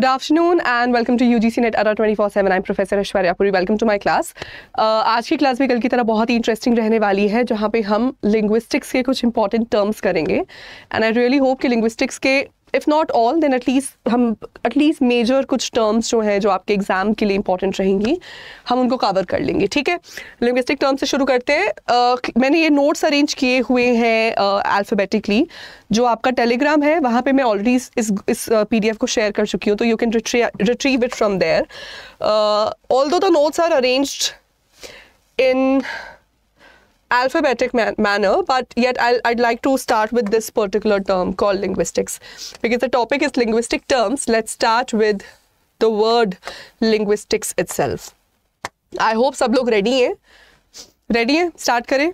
Good afternoon and welcome to UGC Net ara 24/7. I'm Professor ashwarya Puri. Welcome to my class. Uh, आज की class भी कल की तरह बहुत ही इंटरेस्टिंग रहने वाली है जहाँ पे हम लिंग्विस्टिक्स के कुछ इंपॉर्टेंट टर्म्स करेंगे and i really hope कि लिंग्विस्टिक्स के if not all then at least हम एटलीस्ट मेजर कुछ टर्म्स जो हैं जो आपके एग्जाम के लिए इंपॉर्टेंट रहेंगी हम उनको कवर कर लेंगे ठीक है लिंग्विस्टिक टर्म से शुरू करते हैं uh, मैंने ये नोट्स अरेंज किए हुए हैं अल्फ़ाबेटिकली uh, जो आपका टेलीग्राम है वहाँ पे मैं ऑलरेडी इस इस पीडीएफ को शेयर कर चुकी हूँ तो you can retrieve it from there although the notes are arranged in alphabetic man manner, but yet i would like to start with this particular term called linguistics. Because the topic is linguistic terms, let's start with the word linguistics itself. I hope सब लोग ready हैं. Ready हैं? Start करें.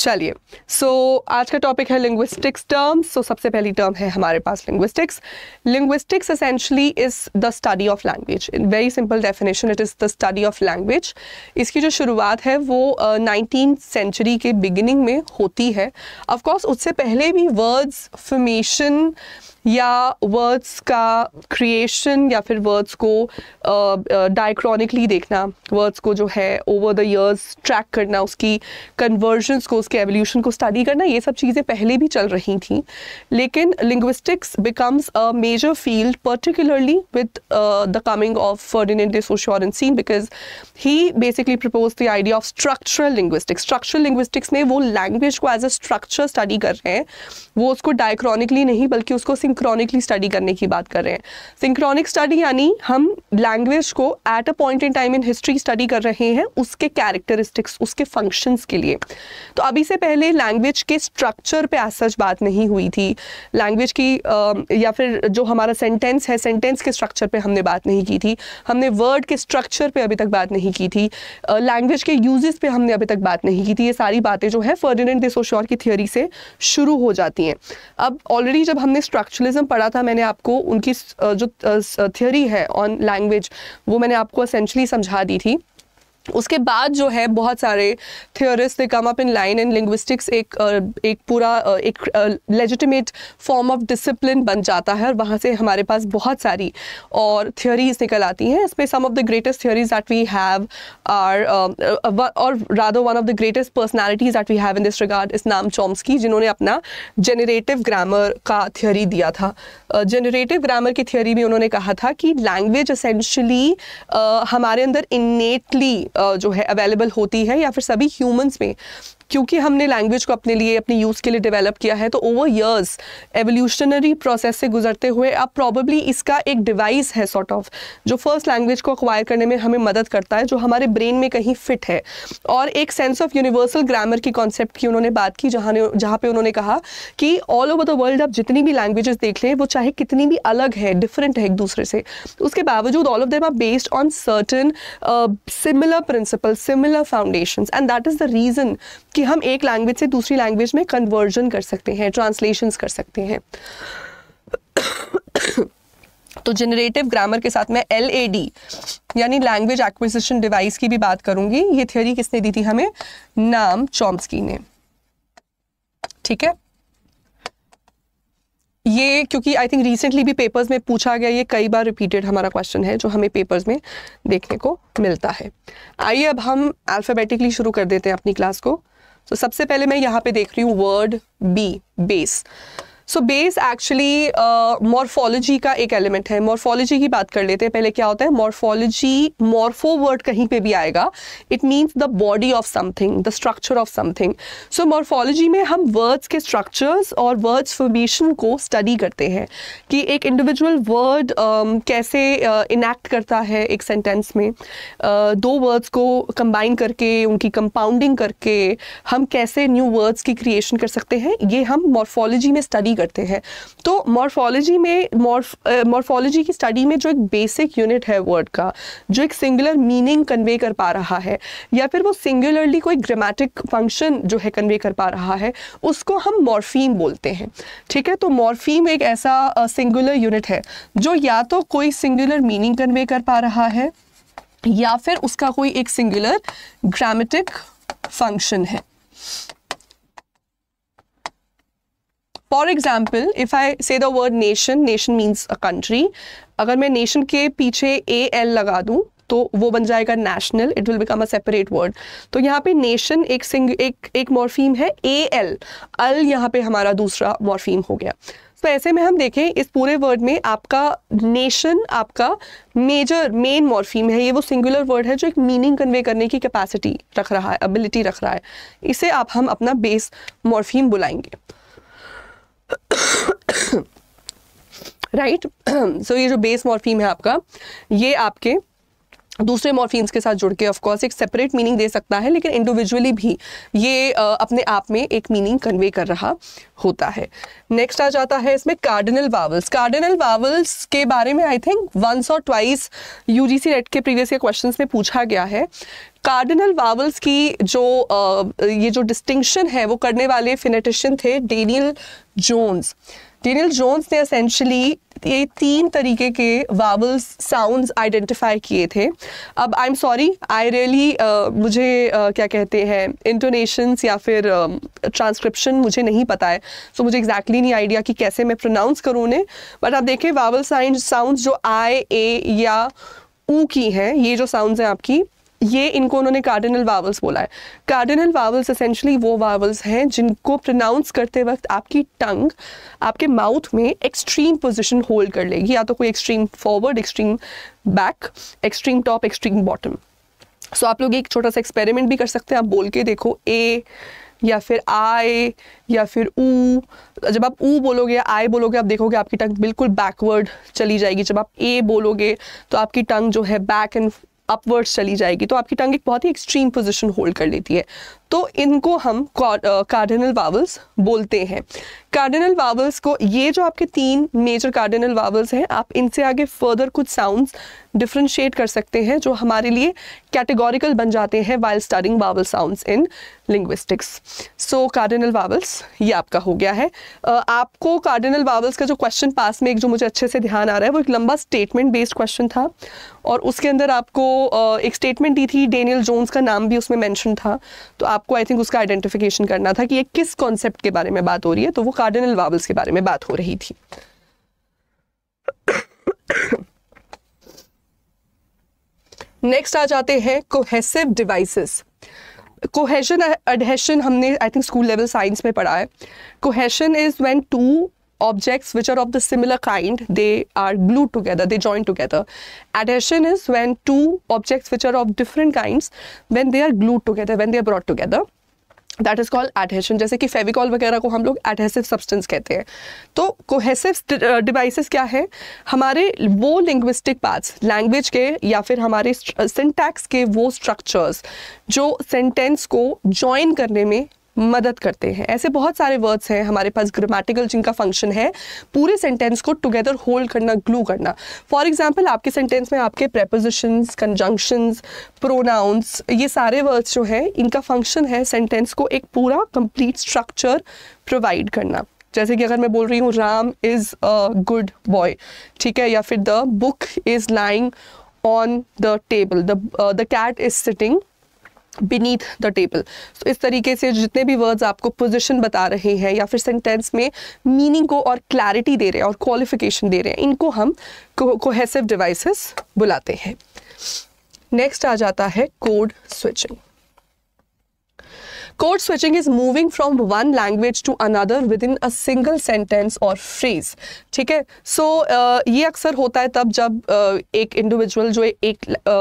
चलिए सो so, आज का topic है linguistics terms so सबसे पहली टर्म है हमारे पास linguistics linguistics essentially is the study of language in very simple definition it is the study of language इसकी जो शुरुआत है वो नाइनटीन uh, सेंचुरी के बिगिनिंग में होती है ऑफकोर्स उससे पहले भी वर्ड्स फॉर्मेशन या वर्ड्स का क्रिएशन या फिर वर्ड्स को डायक्रॉनिकली देखना वर्ड्स को जो है ओवर द ईयर्स ट्रैक करना उसकी कन्वर्जन्स को उसके एवोल्यूशन को स्टडी करना ये सब चीज़ें पहले भी चल रही थी लेकिन linguistics becomes a major field particularly with the coming of Ferdinand de Saussure because he basically propose the idea of structural linguistics structural linguistics में वो लैंग्वेज को एज अ स्ट्रक्चर स्टडी कर रहे हैं वो उसको डायक्रॉनिकली नहीं बल्कि उसको सिंक्रॉनिकली स्टडी करने की बात कर रहे हैं सिंक्रॉनिक स्टडी यानी हम लैंग्वेज को at a point in time in history study कर रहे हैं उसके कैरेक्टरिस्टिक्स उसके फंक्शंस के लिए तो अभी से पहले लैंग्वेज के स्ट्रक्चर पे आज सच बात नहीं हुई थी लैंग्वेज की आ, या फिर जो हमारा सेंटेंस है सेंटेंस के स्ट्रक्चर पे हमने बात नहीं की थी हमने वर्ड के स्ट्रक्चर पे अभी तक बात नहीं की थी लैंग्वेज के यूजेस पे हमने अभी तक बात नहीं की थी ये सारी बातें जो है फर्डिनेंट दे की थियोरी से शुरू हो जाती हैं अब ऑलरेडी जब हमने स्ट्रक्चर एक्चुअलिज्म पढ़ा था मैंने आपको उनकी जो थियोरी है ऑन लैंग्वेज वो मैंने आपको असेंशली समझा दी थी उसके बाद जो है बहुत सारे theorist they come up in line and linguistics एक एक पूरा एक लेजिटिमेट फॉर्म ऑफ डिसिप्लिन बन जाता है और वहाँ से हमारे पास बहुत सारी और थियोरीज निकल आती हैं इसमें some of the greatest theories that we have are और राधो one of the greatest personalities that we have in this regard इस नाम की जिन्होंने अपना जेनरेटिव ग्रामर का थियोरी दिया था जेनरेटिव ग्रामर की थियोरी में उन्होंने कहा था कि लैंग्वेज असेंशली हमारे अंदर इन्नेटली जो है अवेलेबल होती है या फिर सभी ह्यूमंस में क्योंकि हमने लैंग्वेज को अपने लिए अपने यूज़ के लिए डेवलप किया है तो ओवर ईयर्स एवोल्यूशनरी प्रोसेस से गुजरते हुए अब प्रॉबली इसका एक डिवाइस है सॉर्ट ऑफ जो फर्स्ट लैंग्वेज को अक्वायर करने में हमें मदद करता है जो हमारे ब्रेन में कहीं फिट है और एक सेंस ऑफ यूनिवर्सल ग्रामर की कॉन्सेप्ट की उन्होंने बात की जहाँ जहाँ पर उन्होंने कहा कि ऑल ओवर द वर्ल्ड आप जितनी भी लैंग्वेजेस देख लें वो चाहे कितनी भी अलग है डिफरेंट है एक दूसरे से उसके बावजूद all of them are based on certain similar principle similar foundation and that is the reason कि हम एक लैंग्वेज से दूसरी लैंग्वेज में कन्वर्जन कर सकते हैं ट्रांसलेशंस कर सकते हैं तो जनरेटिव ग्रामर के साथ मैं एल ए डी यानी लैंग्वेज एक्विजिशन डिवाइस की भी बात करूंगी ये थ्योरी किसने दी थी हमें नाम चॉम्सकी ने ठीक है ये क्योंकि आई थिंक रिसेंटली भी पेपर्स में पूछा गया ये कई बार रिपीटेड हमारा क्वेश्चन है जो हमें पेपर्स में देखने को मिलता है आइए अब हम अल्फ़ाबेटिकली शुरू कर देते हैं अपनी क्लास को तो सबसे पहले मैं यहाँ पे देख रही हूँ word be base so base actually morphology का एक एलिमेंट है मॉर्फोलॉजी की बात कर लेते हैं पहले क्या होता है मॉर्फोलॉजी मॉर्फो वर्ड कहीं पे भी आएगा it means the body of something the structure of something so morphology में हम वर्ड्स के स्ट्रक्चर्स और वर्ड्स फॉर्मेशन को स्टडी करते हैं कि एक इंडिविजुअल वर्ड um, कैसे इनैक्ट uh, करता है एक सेंटेंस में uh, दो वर्ड्स को कंबाइन करके उनकी कंपाउंडिंग करके हम कैसे न्यू वर्ड्स की क्रिएशन कर सकते हैं ये हम मॉर्फोलॉजी में स्टडी करते हैं तो मॉर्फोलॉजी में मॉर्फोलॉजी की स्टडी में जो एक बेसिक यूनिट है वर्ड का जो एक सिंगुलर मीनिंग कन्वे कर पा रहा है या फिर वो सिंगुलरली कोई ग्रामेटिक फंक्शन जो है कन्वे कर पा रहा है उसको हम मॉर्फीम बोलते हैं ठीक है तो मॉर्फीम एक ऐसा सिंगुलर यूनिट है जो या तो कोई सिंगुलर मीनिंग कन्वे कर पा रहा है या फिर उसका कोई एक सिंगुलर ग्रामेटिक फंक्शन है for example if I say the word nation nation means a country अगर मैं नेशन के पीछे ए एल लगा दूँ तो वो बन जाएगा national it will become a separate word तो यहाँ पे नेशन एक सिंग एक एक मॉर्फीम है ए एल अल यहाँ पे हमारा दूसरा मॉर्फीम हो गया तो ऐसे में हम देखें इस पूरे वर्ड में आपका नेशन आपका मेजर मेन मॉर्फीम है ये वो सिंगुलर वर्ड है जो एक मीनिंग कन्वे करने की कैपेसिटी रख रहा है एबिलिटी रख रहा है इसे आप हम अपना बेस मॉर्फीम बुलाएंगे राइट सो ये जो बेस मॉर्फीम है आपका ये आपके दूसरे मॉर्फीम्स के साथ जुड़ के ऑफकोर्स एक सेपरेट मीनिंग दे सकता है लेकिन इंडिविजुअली भी ये अपने आप में एक मीनिंग कन्वे कर रहा होता है नेक्स्ट आ जाता है इसमें कार्डिनल वावल्स कार्डिनल वावल्स के बारे में आई थिंक वंस और ट्वाइस यू जी सी के प्रीवियस के क्वेश्चन में पूछा गया है कार्डिनल वावल्स की जो ये जो डिस्टिंक्शन है वो करने वाले फिनेटिशियन थे डेनियल जोन्स डेनियल जोन्स ने असेंशली ये तीन तरीके के वावल्स साउंड्स आइडेंटिफाई किए थे अब I am sorry I really मुझे uh, क्या कहते हैं इंटोनेशंस या फिर ट्रांसक्रिप्शन um, uh, मुझे नहीं पता है सो so, मुझे एग्जैक्टली exactly नहीं आइडिया कि कैसे मैं प्रोनाउंस करूँ उन्हें बट आप देखें वावल साउंड जो आई ए या ऊ की हैं ये जो साउंड्स हैं आपकी ये इनको उन्होंने कार्डिनल वावल्स बोला है कार्डिनल वावल्स असेंशली वो वावल्स हैं जिनको प्रोनाउंस करते वक्त आपकी टंग आपके माउथ में एक्सट्रीम पोजिशन होल्ड कर लेगी या तो कोई extreme forward extreme back extreme top extreme bottom so आप लोग एक छोटा सा एक्सपेरिमेंट भी कर सकते हैं आप बोल के देखो ए या फिर आए या फिर ऊ जब आप ऊ बोलोगे या आए बोलोगे आप देखोगे आपकी टंग बिल्कुल बैकवर्ड चली जाएगी जब आप ए बोलोगे तो आपकी टंग जो है बैक एंड अपवर्ड्स चली जाएगी तो आपकी टंग एक बहुत ही एक्सट्रीम पोजिशन होल्ड कर लेती है तो इनको हम कार्डिनल वावल्स बोलते हैं कार्डिनल वावल्स को ये जो आपके तीन मेजर कार्डिनल वावल्स हैं आप इनसे आगे फर्दर कुछ साउंड्स डिफ्रेंशिएट कर सकते हैं जो हमारे लिए कैटेगोरिकल बन जाते हैं while starring vowel sounds in linguistics so cardinal vowels ये आपका हो गया है uh, आपको कार्डिनल वावल्स का जो क्वेश्चन पास में एक जो मुझे अच्छे से ध्यान आ रहा है वो एक लंबा स्टेटमेंट बेस्ड क्वेश्चन था और उसके अंदर आपको uh, एक स्टेटमेंट दी थी डेनियल जोन्स का नाम भी उसमें मैंशन था तो आपको आई थिंक उसका आइडेंटिफिकेशन करना था कि ये किस कॉन्सेप्ट के बारे में बात हो रही है तो वो कार्डिनल वाबल्स के बारे में बात हो रही थी नेक्स्ट आ जाते हैं कोहेसिव डिवाइसेस कोहेशन अडहेशन हमने I think school level science में पढ़ा है cohesion is when two objects which are of the similar kind they are glue together they join together adhesion is when two objects which are of different kind when they are glue together when they are brought together that is called adhesion जैसे कि फेविकॉल वगैरह को हम लोग adhesive substance कहते हैं तो cohesive devices क्या है हमारे वो लिंग्विस्टिक पार्ट्स लैंग्वेज के या फिर हमारे सिंटैक्स के वो स्ट्रक्चर्स जो सेंटेंस को जॉइन करने में मदद करते हैं ऐसे बहुत सारे वर्ड्स हैं हमारे पास ग्रामेटिकल जिनका फंक्शन है पूरे सेंटेंस को टुगेदर होल्ड करना ग्लू करना फॉर एग्जाम्पल आपके सेंटेंस में आपके प्रेपोजिशंस कंजंक्शंस प्रोनाउंस ये सारे वर्ड्स जो हैं इनका फंक्शन है सेंटेंस को एक पूरा कंप्लीट स्ट्रक्चर प्रोवाइड करना जैसे कि अगर मैं बोल रही हूँ Ram is a good boy ठीक है या फिर the book is lying on the table the the cat is sitting beneath the table तो इस तरीके से जितने भी वर्ड्स आपको पोजिशन बता रहे हैं या फिर सेंटेंस में मीनिंग को और क्लैरिटी दे रहे हैं और क्वालिफिकेशन दे रहे हैं इनको हम कोहेसिव डिवाइसेस बुलाते हैं नेक्स्ट आ जाता है code switching switching is moving from one language to another within a single sentence और फ्रेज़ ठीक है सो uh, ये अक्सर होता है तब जब uh, एक इंडिविजुअल जो एक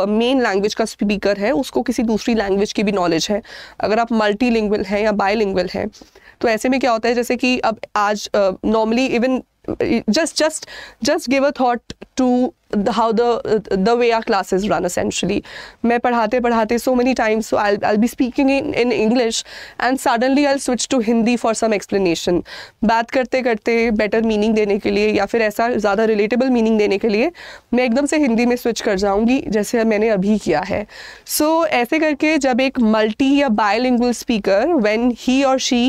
मेन uh, लैंग्वेज का स्पीकर है उसको किसी दूसरी लैंग्वेज की भी नॉलेज है अगर आप मल्टी हैं या बाई हैं तो ऐसे में क्या होता है जैसे कि अब आज normally uh, even just just just give a thought to the, how the the way our classes run essentially मैं padhate padhate so many times so I'll I'll be speaking in in English and suddenly I'll switch to Hindi for some explanation baat karte karte better meaning dene ke liye ya fir aisa zyada relatable meaning dene ke liye मैं ekdam se hindi mein switch kar jaungi jaise maine abhi kiya hai so aise karke jab ek multi ya bilingual speaker when he or she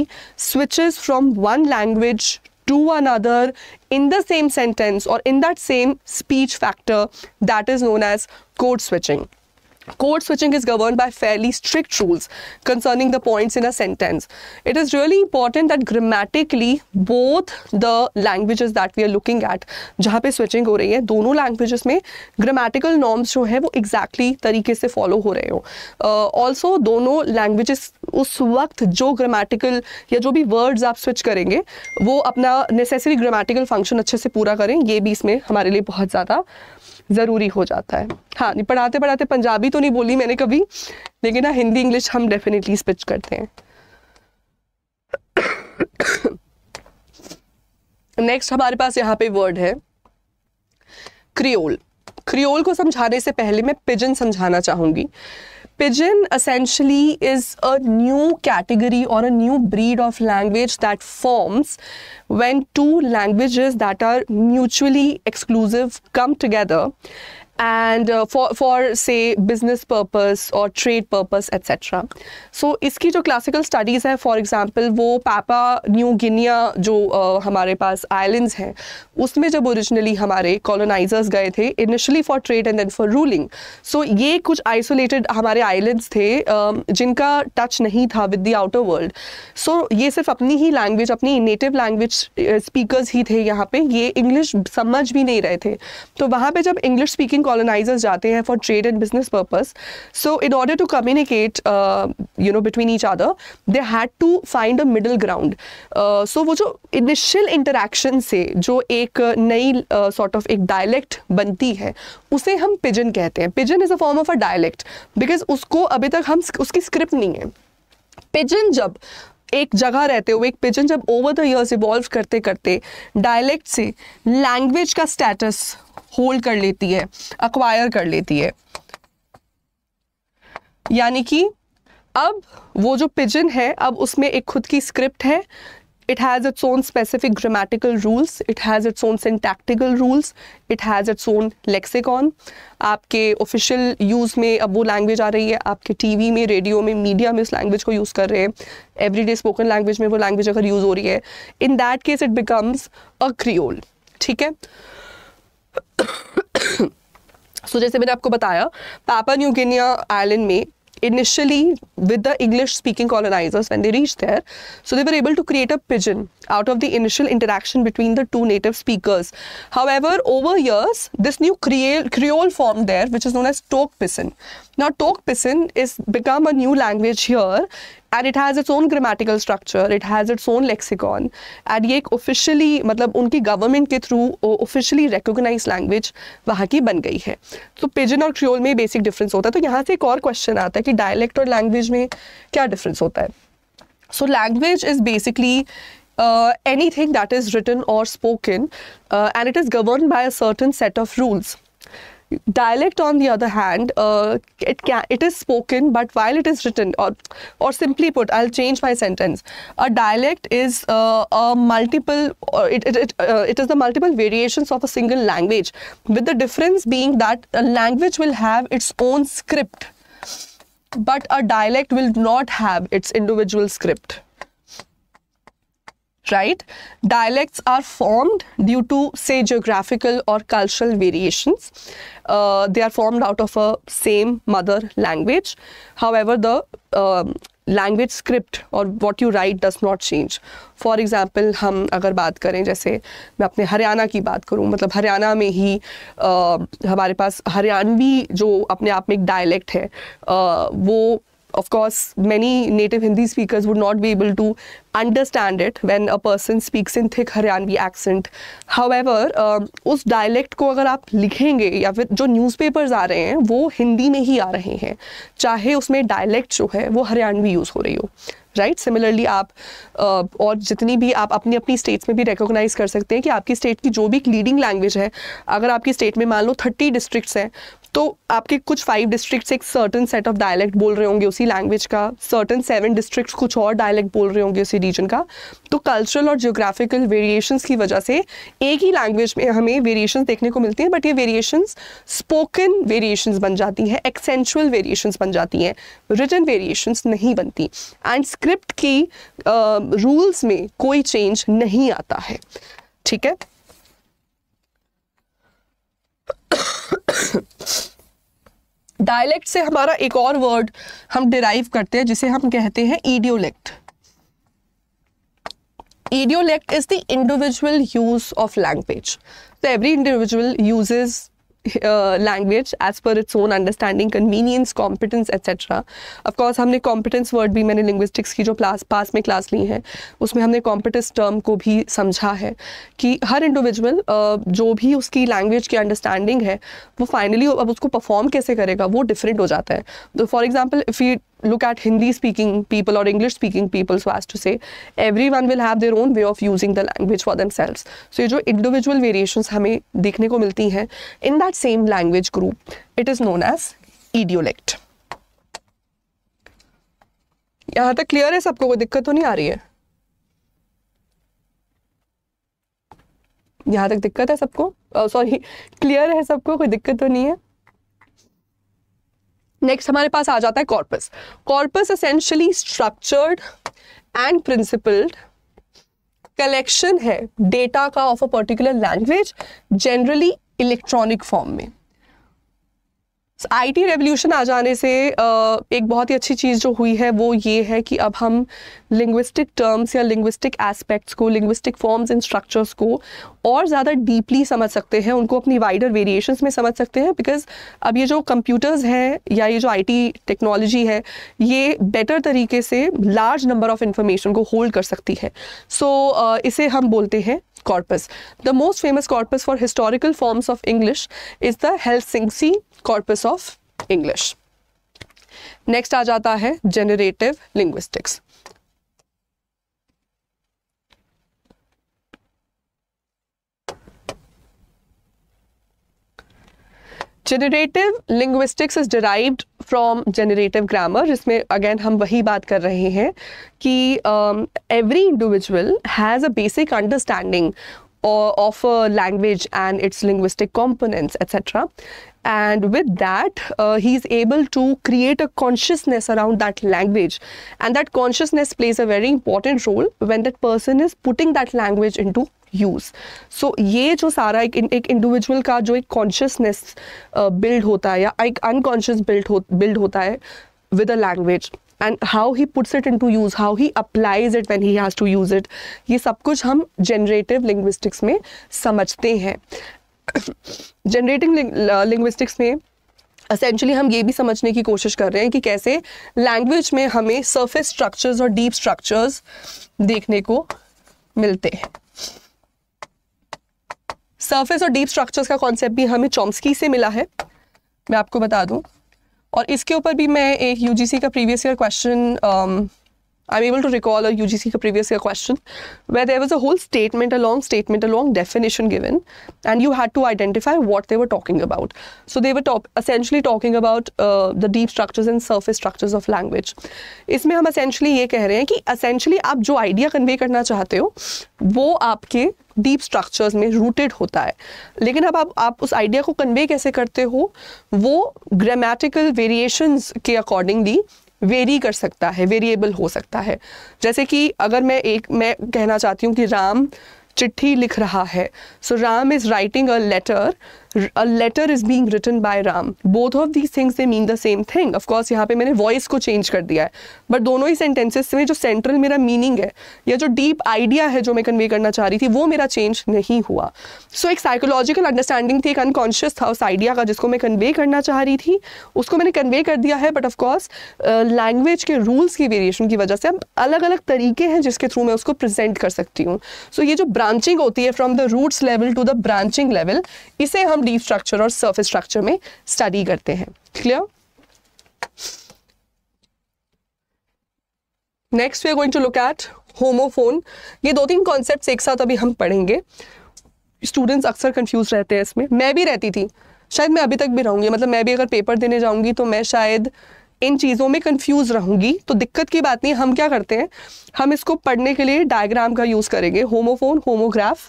switches from one language to another in the same sentence or in that same speech factor that is known as code switching. Code switching is governed by fairly strict rules concerning the points in a sentence. It is really important that grammatically both the languages that we are looking at, जहाँ पे switching हो रही है दोनों languages में grammatical norms जो है वो exactly तरीके से follow हो रहे हो uh, Also दोनों languages उस वक्त जो grammatical या जो भी words आप switch करेंगे वो अपना necessary grammatical function अच्छे से पूरा करें ये भी इसमें हमारे लिए बहुत ज़्यादा ज़रूरी हो जाता है हाँ नहीं पढ़ाते पढ़ाते पंजाबी तो नहीं बोली मैंने कभी लेकिन ना हिंदी इंग्लिश हम डेफिनेटली स्पिच करते हैं नेक्स्ट हमारे पास यहाँ पे वर्ड है क्रियोल क्रियोल को समझाने से पहले मैं पिजन समझाना चाहूंगी Pidgin essentially is a new category or a new breed of language that forms when two languages that are mutually exclusive come together and for for से बिजनेस पर्पस और trade purpose etcetera so इसकी जो classical studies हैं for example वो Papua New Guinea जो uh, हमारे पास island हैं उसमें जब ओरिजिनली हमारे कॉलोनाइजर्स गए थे initially for trade and then for ruling so ये कुछ आइसोलेटेड हमारे आइलैंड्स थे uh, जिनका टच नहीं था with the outer world so ये सिर्फ अपनी ही लैंग्वेज अपनी नेटिव लैंग्वेज स्पीकर्स ही थे यहाँ पे ये इंग्लिश समझ भी नहीं रहे थे तो वहाँ पे जब इंग्लिश स्पीकिंग कॉलोनाइजर्स जाते हैं for trade and business purpose so in order to communicate you know between each other they had to find a middle ground so वो जो इनिशियल इंटरेक्शन से जो एक uh, नई सॉर्ट uh, ऑफ एक dialect बनती है उसे हम पिजन कहते हैं pidgin is a form of a dialect because उसको अभी तक हम उसकी स्क्रिप्ट नहीं है पिजन जब एक जगह रहते हुए एक पिजन जब ओवर द इयर्स इवॉल्व करते करते डायलेक्ट से लैंग्वेज का स्टेटस होल्ड कर लेती है अक्वायर कर लेती है यानी कि अब वो जो पिजन है अब उसमें एक खुद की स्क्रिप्ट है it has its own specific grammatical rules it has its own syntactical rules it has its own lexicon आपके ऑफिशियल यूज़ में अब वो लैंग्वेज आ रही है आपके टीवी में रेडियो में मीडिया में उस लैंग्वेज को यूज़ कर रहे हैं एवरीडे स्पोकन लैंग्वेज में वो लैंग्वेज अगर यूज़ हो रही है in that case it becomes a creole ठीक है सो so, जैसे मैंने आपको बताया पापा न्यू गिनिया आइलैंड में initially with the English speaking colonizers when they reached there. So they were able to create a pigeon out of the initial interaction between the two native speakers. However, over years, this new Creole, Creole formed there, which is known as Tok Pisin. Now, Tok Pisin is become a new language here and it has its own grammatical structure it has its own lexicon and ये एक officially मतलब उनकी government के through officially recognise language वहाँ की बन गई है तो पिजन और क्रियोल में बेसिक डिफरेंस होता है तो यहाँ से एक और क्वेश्चन आता है कि डायलेक्ट और लैंग्वेज में क्या डिफरेंस होता है so language is basically anything that is written और spoken and it is govern by a certain set of rules dialect on the other hand uh, it can it is spoken but while it is written or or simply put i'll change my sentence a dialect is uh, a multiple or uh, it it, it, uh, it is the multiple variations of a single language with the difference being that a language will have its own script but a dialect will not have its individual script right? Dialects are formed due to, say, geographical or cultural variations. Uh, they are formed out of a same mother language. However, the um, language script or what you write does not change. For example, हम अगर बात करें जैसे मैं अपने हरियाणा की बात करूँ मतलब हरियाणा में ही आ, हमारे पास हरियाणवी जो अपने आप में एक डायलेक्ट है आ, वो of course, many native Hindi speakers would not be able to understand it when a person speaks in thick Haryanvi accent. However, uh, us dialect ko agar aap likhenge ya fir jo newspapers aa rahe hain wo hindi mein hi aa rahe hain chahe usme dialect jo hai wo haryanvi use ho rahi ho right right? सिमिलरली आप uh, और जितनी भी आप अपनी अपनी states में भी रिकोगनाइज़ कर सकते हैं कि आपकी स्टेट की जो भी लीडिंग लैंग्वेज है अगर आपकी स्टेट में मान लो थर्टी डिस्ट्रिक्ट्स हैं तो आपके कुछ फाइव डिस्ट्रिक्ट्स एक सर्टन सेट ऑफ डायलैक्ट बोल रहे होंगे उसी लैंग्वेज का सर्टन सेवन डिस्ट्रिक्ट्स कुछ और डायलैक्ट बोल रहे होंगे उसी रीजन का तो कल्चरल और जियोग्राफिकल वेरिएशंस की वजह से एक ही लैंग्वेज में हमें वेरिएशंस देखने को मिलती हैं बट ये वेरिएशंस स्पोकन वेरिएशंस बन जाती हैं एक्सेंचुअल वेरिएशंस बन जाती हैं रिटर्न वेरिएशंस नहीं बनती एंड स्क्रिप्ट की रूल्स uh, में कोई चेंज नहीं आता है ठीक है डायलेक्ट से हमारा एक और वर्ड हम डिराइव करते हैं जिसे हम कहते हैं idiolect idiolect is the individual use of language तो every individual uses language as per its own understanding convenience competence etcetera of course हमने कॉम्पिटेंस वर्ड भी मैंने लिंग्विस्टिक्स की जो क्लास पास में क्लास ली है उसमें हमने कॉम्पिटेंस टर्म को भी समझा है कि हर इंडिविजुअल uh, जो भी उसकी लैंग्वेज की अंडरस्टैंडिंग है वो फाइनली अब उसको परफॉर्म कैसे करेगा वो डिफरेंट हो जाता है तो for example if you look at Hindi speaking people or English speaking people so as to say everyone will have their own way of using the language for themselves so ये जो individual variations hame देखने को मिलती हैं in that same language group it is known as idiolect यहाँ तक clear है सबको कोई दिक्कत तो नहीं आ रही है यहाँ तक दिक्कत है सबको सॉरी क्लियर है सबको कोई दिक्कत तो नहीं है नेक्स्ट हमारे पास आ जाता है corpus corpus essentially structured and principled collection है डेटा का of a particular language generally electronic form में आईटी रेवोल्यूशन आ जाने से एक बहुत ही अच्छी चीज़ जो हुई है वो ये है कि अब हम लिंग्विस्टिक टर्म्स या लिंग्विस्टिक एस्पेक्ट्स को लिंग्विस्टिक फॉर्म्स एंड स्ट्रक्चर्स को और ज़्यादा डीपली समझ सकते हैं उनको अपनी वाइडर वेरिएशंस में समझ सकते हैं बिकॉज अब ये जो कंप्यूटर्स हैं या ये जो आईटी टेक्नोलॉजी है ये बेटर तरीके से लार्ज नंबर ऑफ इन्फॉर्मेशन को होल्ड कर सकती है सो so, uh, इसे हम बोलते हैं corpus. The most famous corpus for historical forms of English is the Helsinki corpus of English. Next, आ जाता है Generative linguistics is derived from generative grammar. जिसमें अगेन हम वही बात कर रहे हैं कि every individual has a basic of a language and its linguistic components, etc. And with that, uh, he is able to create a consciousness around that language. And that consciousness plays a very important role when that person is putting that language into use so ये जो सारा एक एक individual का जो एक consciousness build uh, होता है या एक अनकॉन्शियस बिल्ड हो बिल्ड होता है with a language and how he puts it into use how he applies it when he has to use it ये सब कुछ हम जनरेटिव लिंग्विस्टिक्स में समझते हैं जनरेटिंग लिंग्विस्टिक्स uh, में असेंशली हम ये भी समझने की कोशिश कर रहे हैं कि कैसे लैंग्वेज में हमें सरफेस स्ट्रक्चर्स और डीप स्ट्रक्चर्स देखने को मिलते हैं सरफेस और डीप स्ट्रक्चर्स का कॉन्सेप्ट भी हमें चॉम्स्की से मिला है मैं आपको बता दूं और इसके ऊपर भी मैं एक यूजीसी का previous year question I'm able to recall a UGC ka previous year question where there was a whole statement, a long statement, a long definition given, and you had to identify what they were talking about. So they were talk, essentially talking about uh, the deep structures and surface structures of language. इसमें हम essentially ये कह रहे हैं कि essentially आप जो idea convey करना चाहते हो वो आपके डीप स्ट्रक्चर्स में रूटेड होता है लेकिन अब आप, आप उस आइडिया को कन्वे कैसे करते हो वो ग्रामेटिकल वेरिएशंस के अकॉर्डिंगली वेरी कर सकता है वेरिएबल हो सकता है जैसे कि अगर मैं एक मैं कहना चाहती हूँ कि राम चिट्ठी लिख रहा है so Ram is writing a letter a letter is being written by Ram. Both of these things they mean the same thing. Of course यहाँ पे मैंने voice को change कर दिया है बट दोनों ही sentences में जो central मेरा meaning है या जो deep idea है जो मैं convey करना चाह रही थी वो मेरा change नहीं हुआ सो so, एक psychological understanding थी एक unconscious था उस idea का जिसको मैं convey करना चाह रही थी उसको मैंने convey कर दिया है बट ऑफकोर्स लैंग्वेज के रूल्स की वेरिएशन की वजह से अब अलग अलग तरीके हैं जिसके थ्रू मैं उसको प्रेजेंट कर सकती हूँ सो so, ये जो ब्रांचिंग होती है from the roots level to the branching level इसे हम हम डीप स्ट्रक्चर और सर्फेस स्ट्रक्चर में स्टडी करते हैं clear next we are going to look at homophone ये दो तीन कॉन्सेप्ट एक साथ अभी हम पढ़ेंगे स्टूडेंट्स अक्सर कंफ्यूज रहते हैं इसमें मैं भी रहती थी शायद मैं अभी तक भी रहूंगी मतलब मैं भी अगर पेपर देने जाऊंगी तो मैं शायद इन चीज़ों में कंफ्यूज रहूंगी तो दिक्कत की बात नहीं हम क्या करते हैं हम इसको पढ़ने के लिए डायग्राम का यूज़ करेंगे homophone homograph